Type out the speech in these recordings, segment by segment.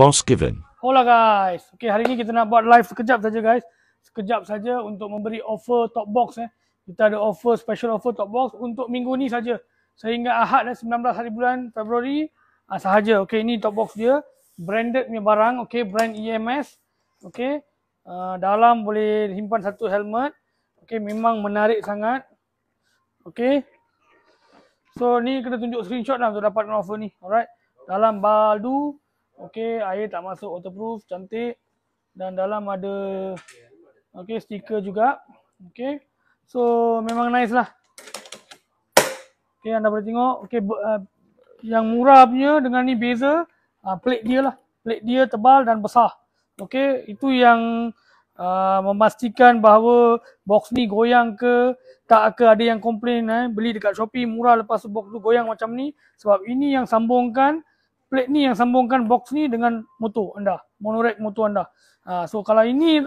response given. Hola guys. Okay, hari ni kita nak buat live sekejap saja guys. Sekejap saja untuk memberi offer top box eh. Kita ada offer special offer top box untuk minggu ni saja. Sehingga Ahad dan eh, 19 hari bulan Februari ah, sahaja. Okay, ini top box dia. Branded punya barang. Okay, brand EMS. Okay. Uh, ah, dalam boleh simpan satu helmet. Okay, memang menarik sangat. Okay. So, ni kena tunjuk screenshot lah untuk dapat offer ni. Alright. Dalam baldu Okey, air tak masuk waterproof, cantik. Dan dalam ada okey, stiker juga. Okey. So, memang nice lah. Okey, anda boleh tengok. Okey, uh, yang murah punya dengan ni beza uh, plate dia lah. Plate dia tebal dan besar. Okey, itu yang uh, memastikan bahawa box ni goyang ke tak ke ada yang komplain eh. Beli dekat Shopee murah lepas tu box tu goyang macam ni. Sebab ini yang sambungkan plate ni yang sambungkan box ni dengan motor anda, monorek motor anda. Uh, so kalau ini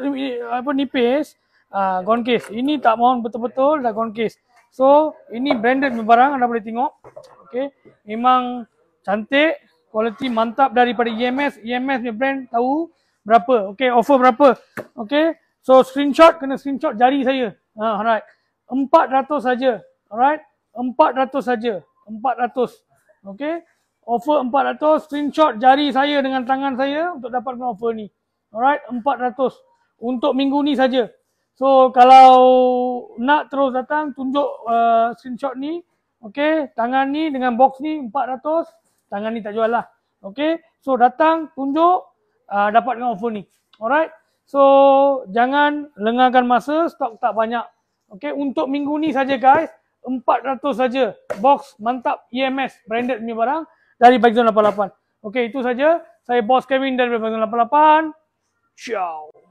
apa nipis, uh, ha, gone case. Ini tak mohon betul-betul dah gone case. So ini branded barang anda boleh tengok. Okay. Memang cantik, kualiti mantap daripada EMS. EMS ni brand tahu berapa. Okay, offer berapa. Okay. So screenshot, kena screenshot jari saya. Uh, alright. Empat ratus saja. Alright. Empat ratus saja. Empat ratus. Okay offer 400 screenshot jari saya dengan tangan saya untuk dapat offer ni. Alright, 400 untuk minggu ni saja. So kalau nak terus datang tunjuk uh, screenshot ni, okay, tangan ni dengan box ni 400, tangan ni tak jual lah. okay. so datang tunjuk uh, dapatkan offer ni. Alright. So jangan lengahkan masa, stok tak banyak. Okay, untuk minggu ni saja guys, 400 saja box mantap EMS branded punya barang dari Bike 88. Okey, itu saja. Saya Boss Kevin dari Bike 88. Ciao.